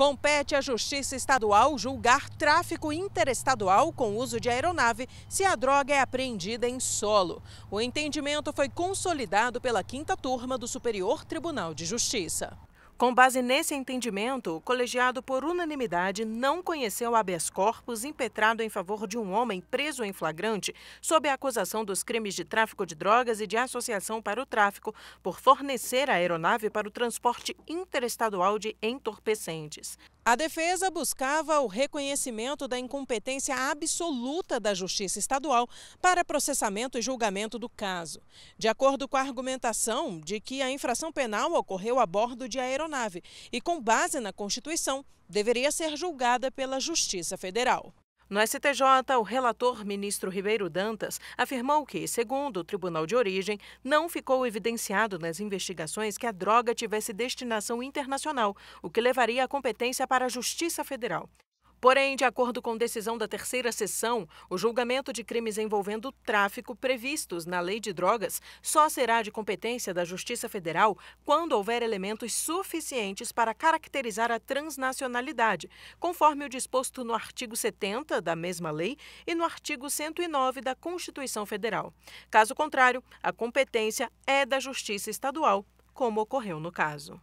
Compete à Justiça Estadual julgar tráfico interestadual com uso de aeronave se a droga é apreendida em solo. O entendimento foi consolidado pela quinta turma do Superior Tribunal de Justiça. Com base nesse entendimento, o colegiado, por unanimidade, não conheceu o habeas corpus impetrado em favor de um homem preso em flagrante sob a acusação dos crimes de tráfico de drogas e de associação para o tráfico por fornecer a aeronave para o transporte interestadual de entorpecentes. A defesa buscava o reconhecimento da incompetência absoluta da Justiça Estadual para processamento e julgamento do caso, de acordo com a argumentação de que a infração penal ocorreu a bordo de aeronave e, com base na Constituição, deveria ser julgada pela Justiça Federal. No STJ, o relator ministro Ribeiro Dantas afirmou que, segundo o tribunal de origem, não ficou evidenciado nas investigações que a droga tivesse destinação internacional, o que levaria a competência para a Justiça Federal. Porém, de acordo com decisão da terceira sessão, o julgamento de crimes envolvendo tráfico previstos na lei de drogas só será de competência da Justiça Federal quando houver elementos suficientes para caracterizar a transnacionalidade, conforme o disposto no artigo 70 da mesma lei e no artigo 109 da Constituição Federal. Caso contrário, a competência é da Justiça Estadual, como ocorreu no caso.